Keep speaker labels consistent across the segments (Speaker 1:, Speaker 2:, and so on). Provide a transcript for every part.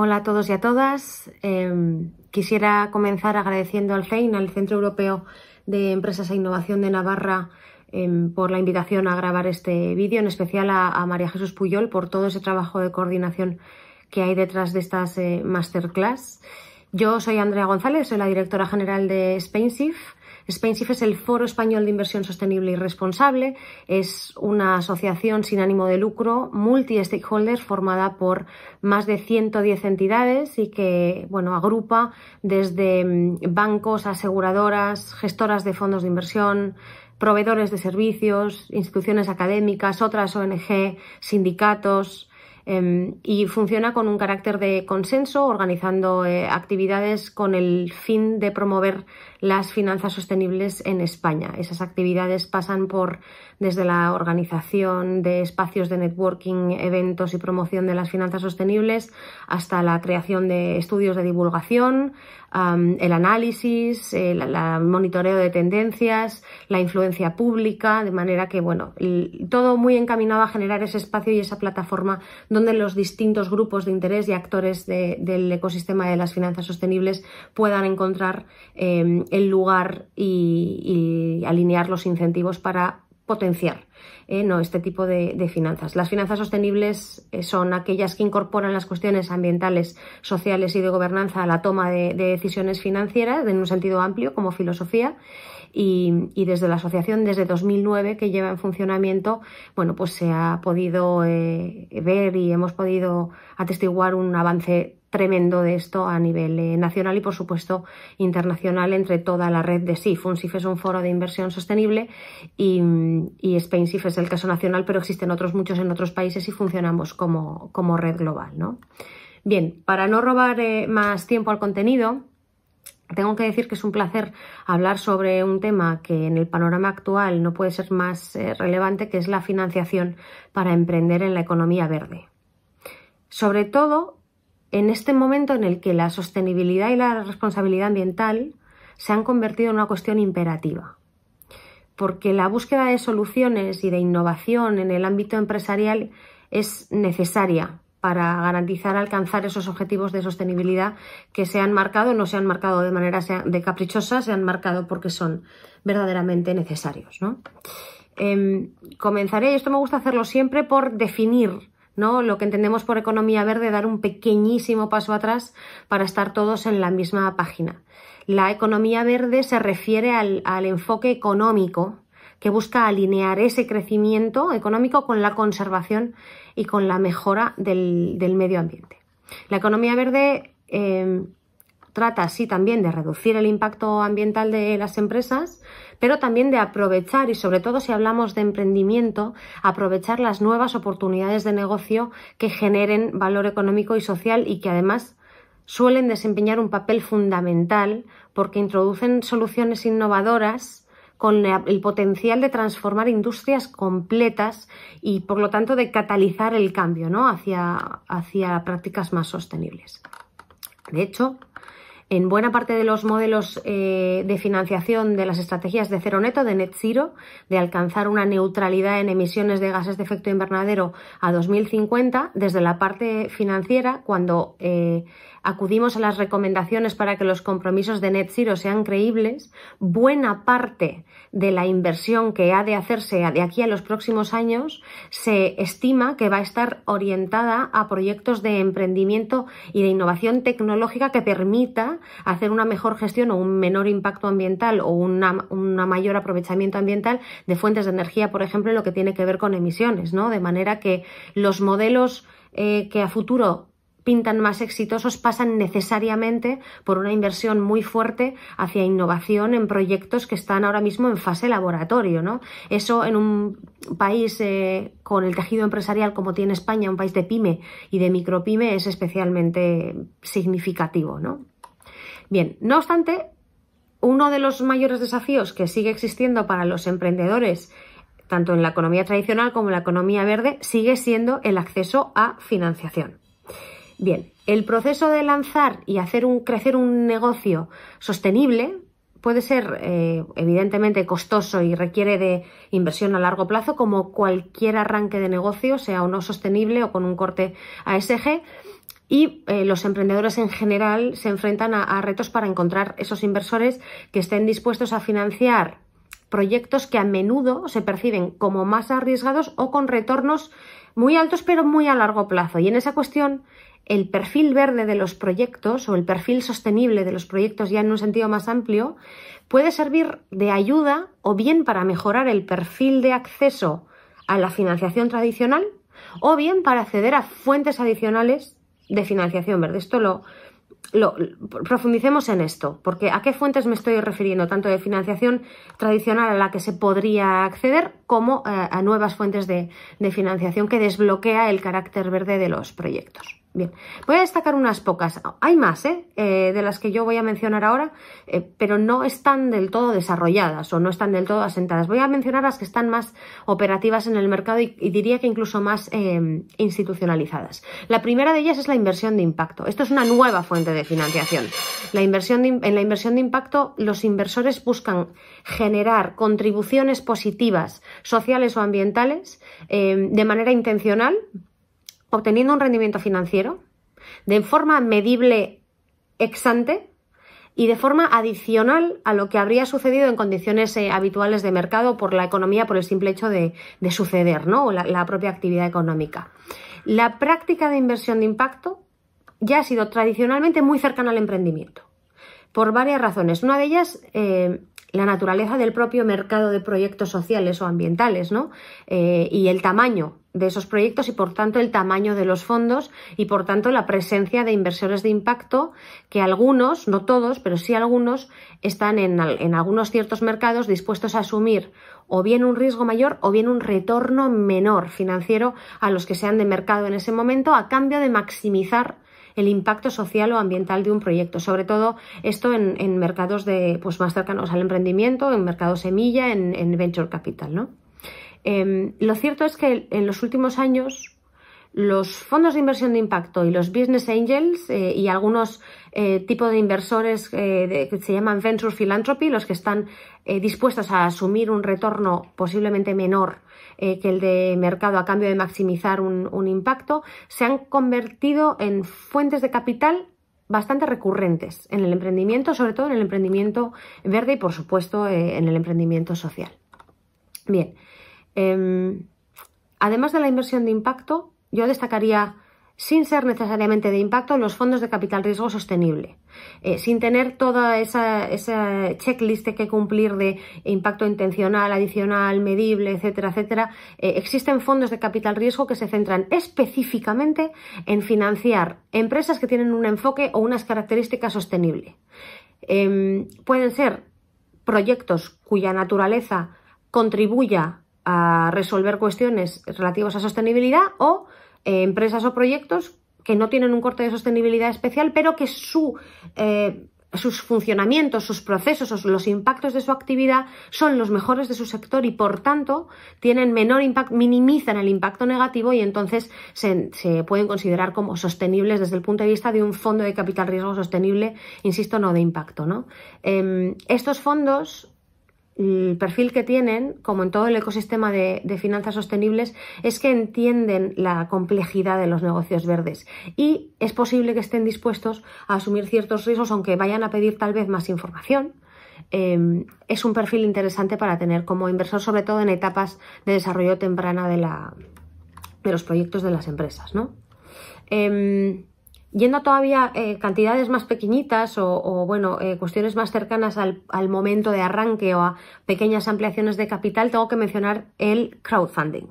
Speaker 1: Hola a todos y a todas. Em, quisiera comenzar agradeciendo al CEIN, al Centro Europeo de Empresas e Innovación de Navarra, em, por la invitación a grabar este vídeo, en especial a, María Jesús Puyol por todo ese trabajo de coordinación que hay detrás de estas eh, masterclass. Yo soy Andrea González, soy la directora general de SpainSif SpainSif es el Foro Español de Inversión Sostenible y Responsable. Es una asociación sin ánimo de lucro, multi-stakeholders, formada por más de 110 entidades y que bueno, agrupa desde mm, bancos, aseguradoras, gestoras de fondos de inversión, proveedores de servicios, instituciones académicas, otras ONG, sindicatos, em, y funciona con un carácter de consenso, organizando eh, actividades con el fin de promover las finanzas sostenibles en España. Esas actividades pasan por desde la organización de espacios de networking, eventos y promoción de las finanzas sostenibles, hasta la creación de estudios de divulgación, el análisis, el, monitoreo de tendencias, la influencia pública, de manera que, bueno, todo muy encaminado a generar ese espacio y esa plataforma donde los distintos grupos de interés y actores del ecosistema de las finanzas sostenibles puedan encontrar em, el lugar y, y alinear los incentivos para potenciar eh, no, este tipo de, finanzas. Las finanzas sostenibles eh, son aquellas que incorporan las cuestiones ambientales, sociales y de gobernanza a la toma de, decisiones financieras en un sentido amplio como filosofía. Y, desde la asociación, desde 2009 que lleva en funcionamiento, bueno, pues se ha podido eh, ver y hemos podido atestiguar un avance tremendo de esto a nivel nacional y por supuesto internacional entre toda la red de SIF. Un SIF es un foro de inversión sostenible y, y Spain es el caso nacional, pero existen otros muchos en otros países y funcionamos como, red global. Bien, para no robar eh, más tiempo al contenido, tengo que decir que es un placer hablar sobre un tema que en el panorama actual no puede ser más eh, relevante, que es la financiación para emprender en la economía verde. Sobre todo en este momento en el que la sostenibilidad y la responsabilidad ambiental se han convertido en una cuestión imperativa porque la búsqueda de soluciones y de innovación en el ámbito empresarial es necesaria para garantizar alcanzar esos objetivos de sostenibilidad que se han marcado, no se han marcado de manera de caprichosa, se han marcado porque son verdaderamente necesarios. ¿no? Em, comenzaré, y esto me gusta hacerlo siempre, por definir ¿no? lo que entendemos por economía verde, dar un pequeñísimo paso atrás para estar todos en la misma página. La economía verde se refiere al, enfoque económico que busca alinear ese crecimiento económico con la conservación y con la mejora del, medio ambiente. La economía verde em, trata así también de reducir el impacto ambiental de las empresas, pero también de aprovechar y sobre todo si hablamos de emprendimiento, aprovechar las nuevas oportunidades de negocio que generen valor económico y social y que además suelen desempeñar un papel fundamental porque introducen soluciones innovadoras con el potencial de transformar industrias completas y, por lo tanto, de catalizar el cambio ¿no? hacia, hacia prácticas más sostenibles. De hecho, en buena parte de los modelos eh, de financiación de las estrategias de cero neto, de net zero, de alcanzar una neutralidad en emisiones de gases de efecto invernadero a 2050, desde la parte financiera, cuando eh, acudimos a las recomendaciones para que los compromisos de net zero sean creíbles, buena parte de la inversión que ha de hacerse de aquí a los próximos años se estima que va a estar orientada a proyectos de emprendimiento y de innovación tecnológica que permita hacer una mejor gestión o un menor impacto ambiental o un mayor aprovechamiento ambiental de fuentes de energía, por ejemplo, en lo que tiene que ver con emisiones, ¿no? De manera que los modelos eh, que a futuro pintan más exitosos pasan necesariamente por una inversión muy fuerte hacia innovación en proyectos que están ahora mismo en fase laboratorio. ¿no? Eso en un país eh, con el tejido empresarial como tiene España, un país de pyme y de micropyme, es especialmente significativo. ¿no? Bien, no obstante, uno de los mayores desafíos que sigue existiendo para los emprendedores tanto en la economía tradicional como en la economía verde, sigue siendo el acceso a financiación. Bien, el proceso de lanzar y hacer un, crecer un negocio sostenible puede ser eh, evidentemente costoso y requiere de inversión a largo plazo, como cualquier arranque de negocio, sea o no sostenible o con un corte ASG. Y eh, los emprendedores en general se enfrentan a retos para encontrar esos inversores que estén dispuestos a financiar proyectos que a menudo se perciben como más arriesgados o con retornos muy altos pero muy a largo plazo. Y en esa cuestión el perfil verde de los proyectos o el perfil sostenible de los proyectos ya en un sentido más amplio puede servir de ayuda o bien para mejorar el perfil de acceso a la financiación tradicional o bien para acceder a fuentes adicionales de financiación verde. Esto lo, profundicemos en esto, porque a qué fuentes me estoy refiriendo, tanto de financiación tradicional a la que se podría acceder como eh, a, nuevas fuentes de financiación que desbloquea el carácter verde de los proyectos voy a destacar unas pocas. Hay más, ¿eh? Eh, de las que yo voy a mencionar ahora, eh, pero no están del todo desarrolladas o no están del todo asentadas. Voy a mencionar las que están más operativas en el mercado y, diría que incluso más institucionalizadas. La primera de ellas es la inversión de impacto. Esto es una nueva fuente de financiación. La inversión en la inversión de impacto, los inversores buscan generar contribuciones positivas, sociales o ambientales, de manera intencional obteniendo un rendimiento financiero de forma medible exante y de forma adicional a lo que habría sucedido en condiciones eh, habituales de mercado por la economía, por el simple hecho de, suceder, ¿no? O la, propia actividad económica. La práctica de inversión de impacto ya ha sido tradicionalmente muy cercana al emprendimiento por varias razones. Una de ellas eh, la naturaleza del propio mercado de proyectos sociales o ambientales, ¿no? Eh, y el tamaño de esos proyectos y por tanto el tamaño de los fondos y por tanto la presencia de inversores de impacto que algunos, no todos, pero sí algunos, están en, en algunos ciertos mercados dispuestos a asumir o bien un riesgo mayor o bien un retorno menor financiero a los que sean de mercado en ese momento a cambio de maximizar el impacto social o ambiental de un proyecto, sobre todo esto en, mercados de, pues, más cercanos al emprendimiento, en mercados semilla, en, venture capital. ¿no? Em, lo cierto es que en los últimos años los fondos de inversión de impacto y los business angels eh, y algunos eh, tipos de inversores eh, que se llaman venture philanthropy, los que están dispuestos a asumir un retorno posiblemente menor eh, que el de mercado a cambio de maximizar un, impacto, se han convertido en fuentes de capital bastante recurrentes en el emprendimiento, sobre todo en el emprendimiento verde y, por supuesto, eh, en el emprendimiento social. Bien, em, además de la inversión de impacto, yo destacaría sin ser necesariamente de impacto los fondos de capital riesgo sostenible, eh, sin tener toda esa, checklist que cumplir de impacto intencional, adicional, medible, etcétera, etcétera. Eh, existen fondos de capital riesgo que se centran específicamente en financiar empresas que tienen un enfoque o unas características sostenibles. Em, pueden ser proyectos cuya naturaleza contribuya a resolver cuestiones relativas a sostenibilidad o empresas o proyectos que no tienen un corte de sostenibilidad especial, pero que su, eh, sus funcionamientos, sus procesos, o los impactos de su actividad son los mejores de su sector y por tanto tienen menor impacto, minimizan el impacto negativo y entonces se, pueden considerar como sostenibles desde el punto de vista de un fondo de capital riesgo sostenible, insisto, no de impacto. ¿no? Em, estos fondos el mm, perfil que tienen, como en todo el ecosistema de, finanzas sostenibles, es que entienden la complejidad de los negocios verdes y es posible que estén dispuestos a asumir ciertos riesgos, aunque vayan a pedir tal vez más información. Em, es un perfil interesante para tener como inversor, sobre todo en etapas de desarrollo temprana de, los proyectos de las empresas. ¿no? Em, Yendo a todavía eh, cantidades más pequeñitas o, bueno, eh, cuestiones más cercanas al, al, momento de arranque o a pequeñas ampliaciones de capital, tengo que mencionar el crowdfunding.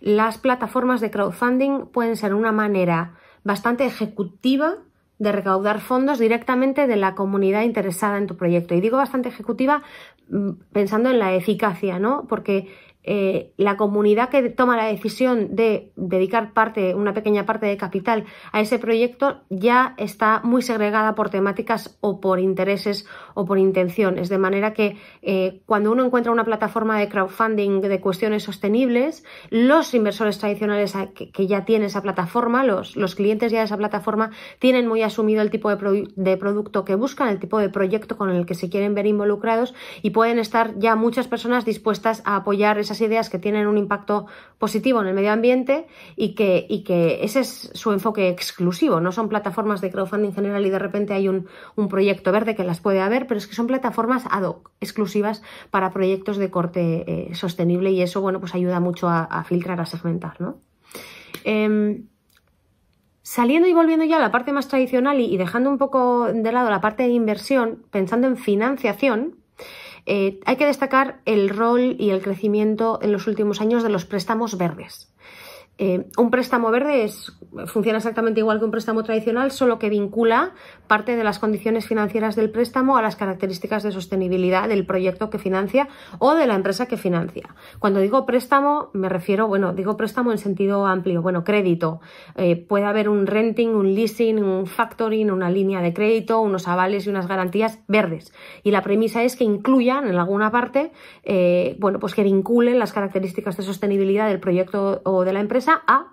Speaker 1: Las plataformas de crowdfunding pueden ser una manera bastante ejecutiva de recaudar fondos directamente de la comunidad interesada en tu proyecto. Y digo bastante ejecutiva mm, pensando en la eficacia, ¿no? Porque eh, la comunidad que toma la decisión de dedicar parte, una pequeña parte de capital a ese proyecto ya está muy segregada por temáticas o por intereses o por intenciones. De manera que eh, cuando uno encuentra una plataforma de crowdfunding de cuestiones sostenibles, los inversores tradicionales que, ya tienen esa plataforma, los, los, clientes ya de esa plataforma, tienen muy asumido el tipo de, de producto que buscan, el tipo de proyecto con el que se quieren ver involucrados y pueden estar ya muchas personas dispuestas a apoyar esas ideas que tienen un impacto positivo en el medio ambiente y que, ese es su enfoque exclusivo. No son plataformas de crowdfunding general y de repente hay un, proyecto verde que las puede haber, pero es que son plataformas ad hoc, exclusivas para proyectos de corte eh, sostenible y eso, bueno, pues ayuda mucho a, filtrar, a segmentar, em, Saliendo y volviendo ya a la parte más tradicional y, dejando un poco de lado la parte de inversión, pensando en financiación, eh, hay que destacar el rol y el crecimiento en los últimos años de los préstamos verdes. Eh, un préstamo verde funciona exactamente igual que un préstamo tradicional, solo que vincula parte de las condiciones financieras del préstamo a las características de sostenibilidad del proyecto que financia o de la empresa que financia. Cuando digo préstamo, me refiero, bueno, digo préstamo en sentido amplio, bueno, crédito. Eh, puede haber un renting, un leasing, un factoring, una línea de crédito, unos avales y unas garantías verdes. Y la premisa es que incluyan en alguna parte, eh, bueno, pues que vinculen las características de sostenibilidad del proyecto o de la empresa a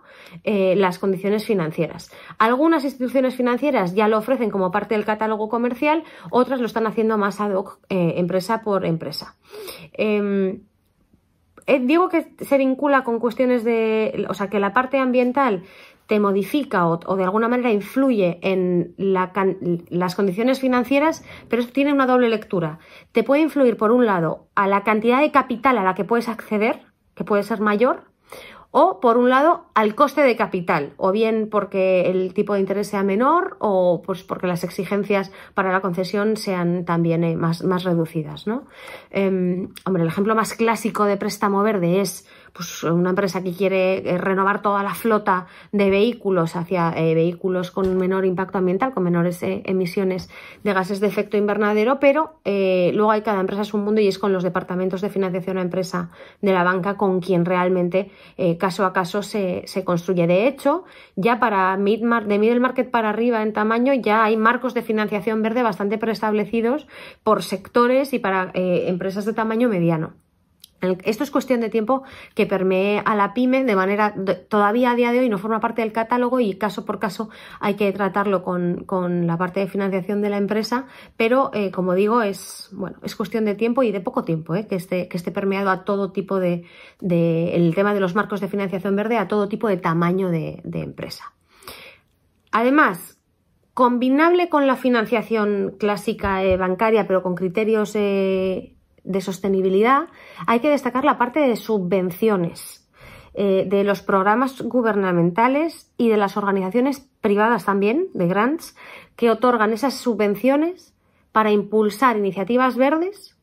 Speaker 1: eh, las condiciones financieras. Algunas instituciones financieras ya lo ofrecen como parte del catálogo comercial, otras lo están haciendo más ad hoc, eh, empresa por empresa. Em, eh, digo que se vincula con cuestiones de, o sea, que la parte ambiental te modifica o, de alguna manera influye en las condiciones financieras, pero eso tiene una doble lectura. Te puede influir, por un lado, a la cantidad de capital a la que puedes acceder, que puede ser mayor, o por un lado al coste de capital, o bien porque el tipo de interés sea menor o pues porque las exigencias para la concesión sean también eh, más, reducidas. ¿no? Em, hombre, el ejemplo más clásico de préstamo verde es pues, una empresa que quiere eh, renovar toda la flota de vehículos hacia eh, vehículos con menor impacto ambiental, con menores eh, emisiones de gases de efecto invernadero, pero luego hay cada empresa es un mundo y es con los departamentos de financiación a empresa de la banca con quien realmente caso a caso se, construye. De hecho, ya para mid de middle market para arriba en tamaño ya hay marcos de financiación verde bastante preestablecidos por sectores y para empresas de tamaño mediano. Esto es cuestión de tiempo que permee a la pyme de manera todavía a día de hoy no forma parte del catálogo y caso por caso hay que tratarlo con, la parte de financiación de la empresa, pero eh, como digo, es bueno, es cuestión de tiempo y de poco tiempo, eh, que, esté, que esté permeado a todo tipo de, el tema de los marcos de financiación verde, a todo tipo de tamaño de, empresa. Además, combinable con la financiación clásica eh, bancaria, pero con criterios de sostenibilidad, hay que destacar la parte de subvenciones eh, de los programas gubernamentales y de las organizaciones privadas también, de grants, que otorgan esas subvenciones para impulsar iniciativas verdes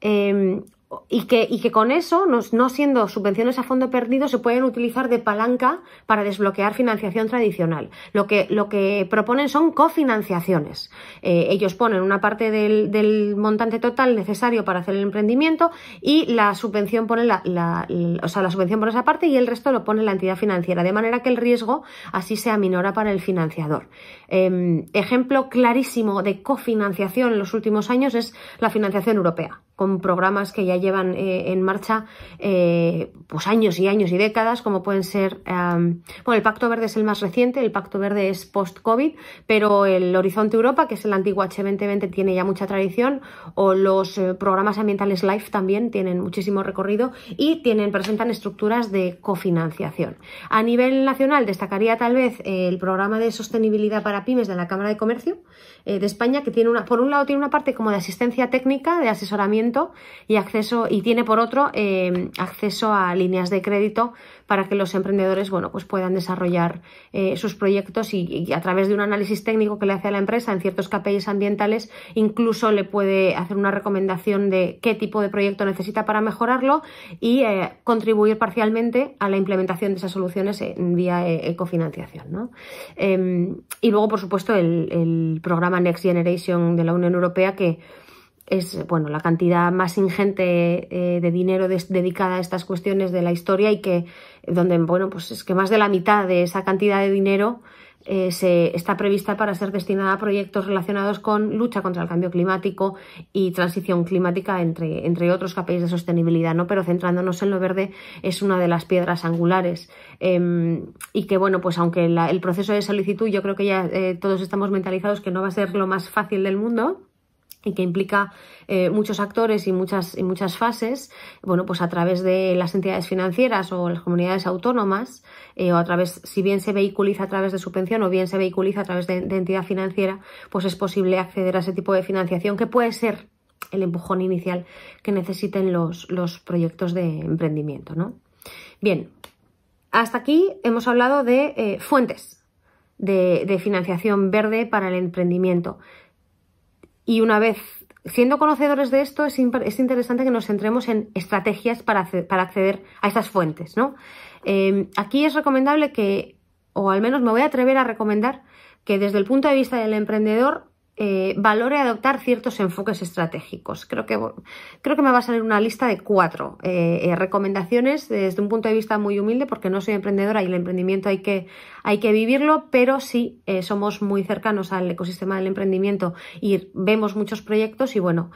Speaker 1: em, y que, y que con eso, no, no siendo subvenciones a fondo perdido, se pueden utilizar de palanca para desbloquear financiación tradicional. Lo que, lo que proponen son cofinanciaciones. Eh, ellos ponen una parte del, del, montante total necesario para hacer el emprendimiento y la subvención pone la, la, o sea, la subvención por esa parte y el resto lo pone la entidad financiera, de manera que el riesgo así se aminora para el financiador. Em, ejemplo clarísimo de cofinanciación en los últimos años es la financiación europea, con programas que ya llevan eh, en marcha eh, pues años y años y décadas, como pueden ser, em, bueno, el Pacto Verde es el más reciente, el Pacto Verde es post-COVID, pero el Horizonte Europa, que es el antiguo H2020, tiene ya mucha tradición, o los eh, programas ambientales LIFE también tienen muchísimo recorrido y tienen, presentan estructuras de cofinanciación. A nivel nacional destacaría tal vez el programa de sostenibilidad para pymes de la Cámara de Comercio eh, de España, que tiene una, por un lado tiene una parte como de asistencia técnica, de asesoramiento y acceso, y tiene por otro eh, acceso a líneas de crédito para que los emprendedores bueno, pues puedan desarrollar eh, sus proyectos y, a través de un análisis técnico que le hace a la empresa en ciertos KPIs ambientales, incluso le puede hacer una recomendación de qué tipo de proyecto necesita para mejorarlo y eh, contribuir parcialmente a la implementación de esas soluciones en vía eh, ecofinanciación. ¿no? Em, y luego, por supuesto, el, el programa Next Generation de la Unión Europea que es bueno, la cantidad más ingente eh, de dinero dedicada a estas cuestiones de la historia y que donde bueno, pues es que más de la mitad de esa cantidad de dinero eh, se está prevista para ser destinada a proyectos relacionados con lucha contra el cambio climático y transición climática, entre, otros capítulos de sostenibilidad, ¿no? Pero centrándonos en lo verde es una de las piedras angulares. Em, y que, bueno, pues aunque el proceso de solicitud, yo creo que ya eh, todos estamos mentalizados que no va a ser lo más fácil del mundo y que implica eh, muchos actores y muchas, y muchas fases, bueno, pues a través de las entidades financieras o las comunidades autónomas, eh, o a través, si bien se vehiculiza a través de subvención o bien se vehiculiza a través de, entidad financiera, pues es posible acceder a ese tipo de financiación que puede ser el empujón inicial que necesiten los, los proyectos de emprendimiento, Bien, hasta aquí hemos hablado de eh, fuentes de, de financiación verde para el emprendimiento. Y una vez siendo conocedores de esto, es, es interesante que nos centremos en estrategias para, acceder, para acceder a estas fuentes. ¿no? Em, aquí es recomendable que, o al menos me voy a atrever a recomendar, que desde el punto de vista del emprendedor eh, valore adoptar ciertos enfoques estratégicos. Creo que, creo que me va a salir una lista de cuatro eh, eh, recomendaciones desde un punto de vista muy humilde, porque no soy emprendedora y el emprendimiento hay que, hay que vivirlo, pero sí somos muy cercanos al ecosistema del emprendimiento y vemos muchos proyectos y bueno,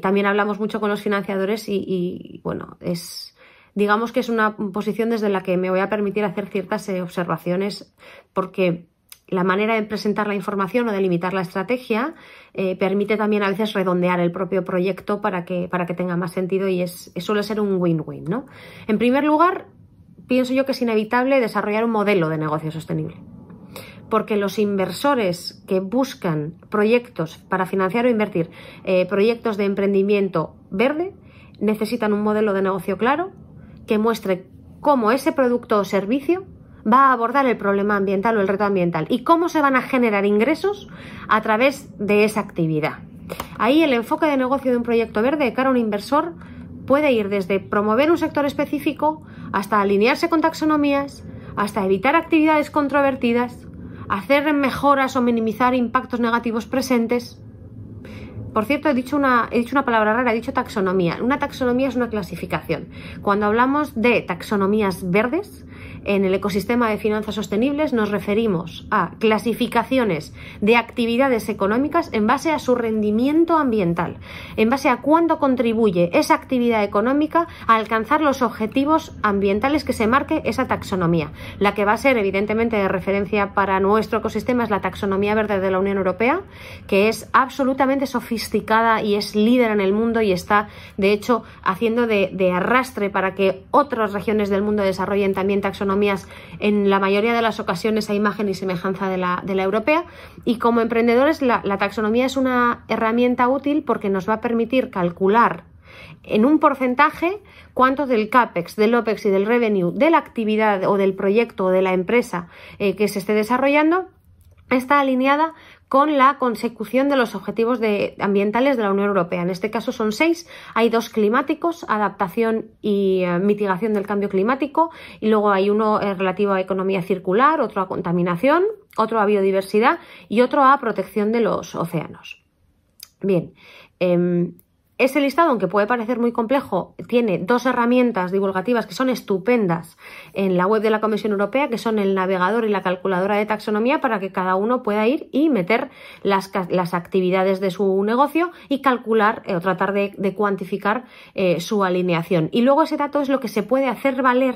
Speaker 1: también hablamos mucho con los financiadores y, y bueno, es digamos que es una posición desde la que me voy a permitir hacer ciertas observaciones porque la manera de presentar la información o de limitar la estrategia eh, permite también a veces redondear el propio proyecto para que, para que tenga más sentido y es, suele ser un win-win. ¿no? En primer lugar, pienso yo que es inevitable desarrollar un modelo de negocio sostenible, porque los inversores que buscan proyectos para financiar o invertir, eh, proyectos de emprendimiento verde, necesitan un modelo de negocio claro que muestre cómo ese producto o servicio va a abordar el problema ambiental o el reto ambiental y cómo se van a generar ingresos a través de esa actividad. Ahí el enfoque de negocio de un proyecto verde de cara a un inversor puede ir desde promover un sector específico hasta alinearse con taxonomías, hasta evitar actividades controvertidas, hacer mejoras o minimizar impactos negativos presentes. Por cierto, he dicho, una, he dicho una palabra rara, he dicho taxonomía. Una taxonomía es una clasificación. Cuando hablamos de taxonomías verdes, en el ecosistema de finanzas sostenibles nos referimos a clasificaciones de actividades económicas en base a su rendimiento ambiental, en base a cuándo contribuye esa actividad económica a alcanzar los objetivos ambientales que se marque esa taxonomía. La que va a ser evidentemente de referencia para nuestro ecosistema es la taxonomía verde de la Unión Europea, que es absolutamente sofisticada y es líder en el mundo y está de hecho haciendo de, arrastre para que otras regiones del mundo desarrollen también taxonomías en la mayoría de las ocasiones a imagen y semejanza de la, de la europea. Y como emprendedores, la, taxonomía es una herramienta útil porque nos va a permitir calcular en un porcentaje cuánto del CAPEX, del OPEX y del revenue de la actividad o del proyecto o de la empresa eh, que se esté desarrollando está alineada con la consecución de los objetivos ambientales de la Unión Europea. En este caso son seis. Hay dos climáticos, adaptación y eh, mitigación del cambio climático, y luego hay uno eh, relativo a economía circular, otro a contaminación, otro a biodiversidad y otro a protección de los océanos. Bien, em, ese listado, aunque puede parecer muy complejo, tiene dos herramientas divulgativas que son estupendas en la web de la Comisión Europea, que son el navegador y la calculadora de taxonomía, para que cada uno pueda ir y meter las, actividades de su negocio y calcular eh, o tratar de, cuantificar eh, su alineación. Y luego ese dato es lo que se puede hacer valer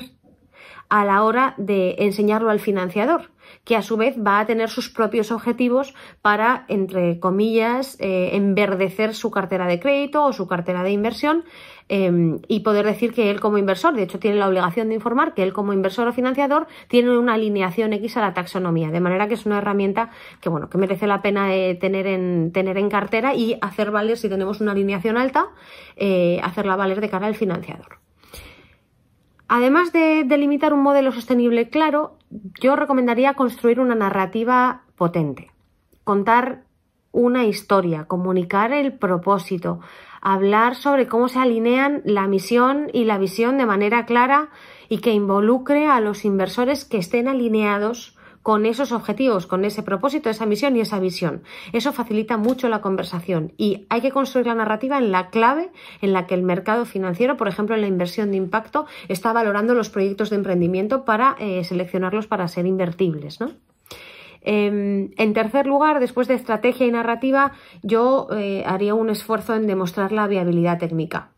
Speaker 1: a la hora de enseñarlo al financiador que a su vez va a tener sus propios objetivos para, entre comillas, eh, enverdecer su cartera de crédito o su cartera de inversión em, y poder decir que él como inversor, de hecho tiene la obligación de informar que él como inversor o financiador tiene una alineación X a la taxonomía, de manera que es una herramienta que, bueno, que merece la pena eh, tener, tener en cartera y hacer valer si tenemos una alineación alta, eh, hacerla valer de cara al financiador. Además de delimitar un modelo sostenible claro, yo recomendaría construir una narrativa potente, contar una historia, comunicar el propósito, hablar sobre cómo se alinean la misión y la visión de manera clara y que involucre a los inversores que estén alineados con esos objetivos, con ese propósito, esa misión y esa visión. Eso facilita mucho la conversación y hay que construir la narrativa en la clave en la que el mercado financiero, por ejemplo, en la inversión de impacto, está valorando los proyectos de emprendimiento para eh, seleccionarlos para ser invertibles, em, en tercer lugar, después de estrategia y narrativa, yo eh, haría un esfuerzo en demostrar la viabilidad técnica.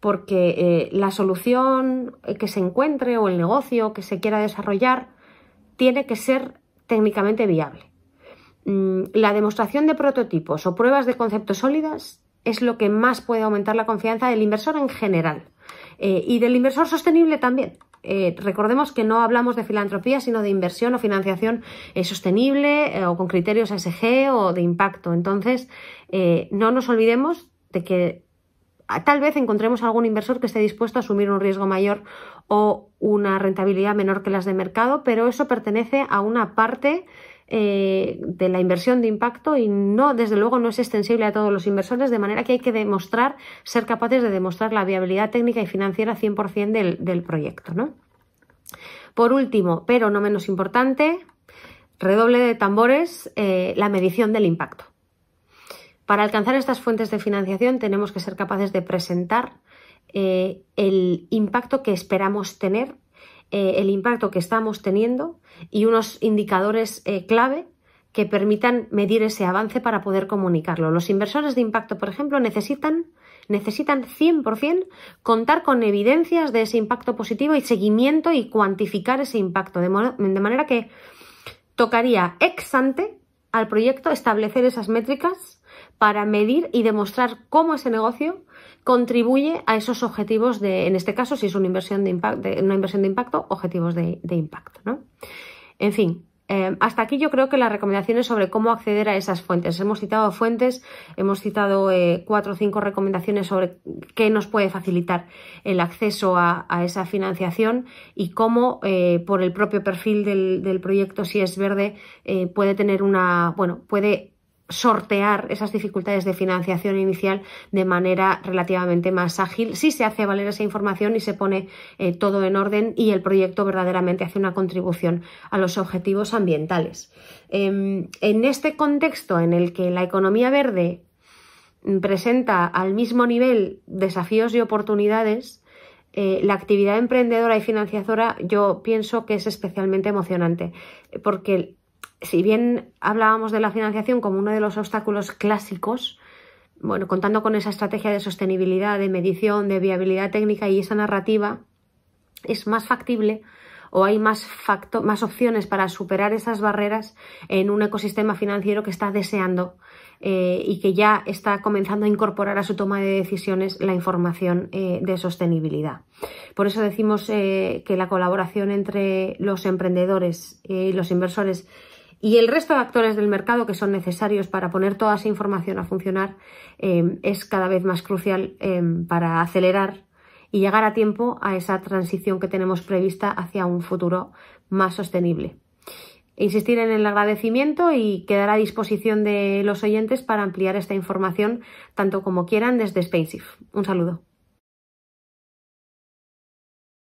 Speaker 1: Porque eh, la solución que se encuentre o el negocio que se quiera desarrollar tiene que ser técnicamente viable. Mm, la demostración de prototipos o pruebas de conceptos sólidas es lo que más puede aumentar la confianza del inversor en general eh, y del inversor sostenible también. Eh, recordemos que no hablamos de filantropía, sino de inversión o financiación eh, sostenible o con criterios SG o de impacto. Entonces, no nos olvidemos de que tal vez encontremos algún inversor que esté dispuesto a asumir un riesgo mayor o una rentabilidad menor que las de mercado, pero eso pertenece a una parte eh, de la inversión de impacto y no, desde luego, no es extensible a todos los inversores, de manera que hay que demostrar, ser capaces de demostrar la viabilidad técnica y financiera 100% del, del proyecto. Por último, pero no menos importante, redoble de tambores, eh, la medición del impacto. Para alcanzar estas fuentes de financiación tenemos que ser capaces de presentar eh, el impacto que esperamos tener, eh, el impacto que estamos teniendo y unos indicadores eh, clave que permitan medir ese avance para poder comunicarlo. Los inversores de impacto, por ejemplo, necesitan, necesitan 100% contar con evidencias de ese impacto positivo y seguimiento y cuantificar ese impacto, de manera que tocaría ex ante al proyecto establecer esas métricas para medir y demostrar cómo ese negocio contribuye a esos objetivos de, en este caso, si es una inversión de, una inversión de impacto, objetivos de, impacto. ¿no? En fin, eh, hasta aquí yo creo que las recomendaciones sobre cómo acceder a esas fuentes. Hemos citado fuentes, hemos citado eh, cuatro o cinco recomendaciones sobre qué nos puede facilitar el acceso a, esa financiación y cómo, eh, por el propio perfil del, del proyecto, si es verde, puede tener una, bueno, puede sortear esas dificultades de financiación inicial de manera relativamente más ágil si se hace valer esa información y se pone eh, todo en orden y el proyecto verdaderamente hace una contribución a los objetivos ambientales. Em, en este contexto en el que la economía verde presenta al mismo nivel desafíos y oportunidades, eh, la actividad emprendedora y financiadora yo pienso que es especialmente emocionante porque si bien hablábamos de la financiación como uno de los obstáculos clásicos, bueno, contando con esa estrategia de sostenibilidad, de medición, de viabilidad técnica y esa narrativa, es más factible o hay más, más opciones para superar esas barreras en un ecosistema financiero que está deseando eh, y que ya está comenzando a incorporar a su toma de decisiones la información eh, de sostenibilidad. Por eso decimos eh, que la colaboración entre los emprendedores y los inversores y el resto de actores del mercado que son necesarios para poner toda esa información a funcionar em, es cada vez más crucial em, para acelerar y llegar a tiempo a esa transición que tenemos prevista hacia un futuro más sostenible. Insistir en el agradecimiento y quedar a disposición de los oyentes para ampliar esta información tanto como quieran desde Spacef. Un saludo.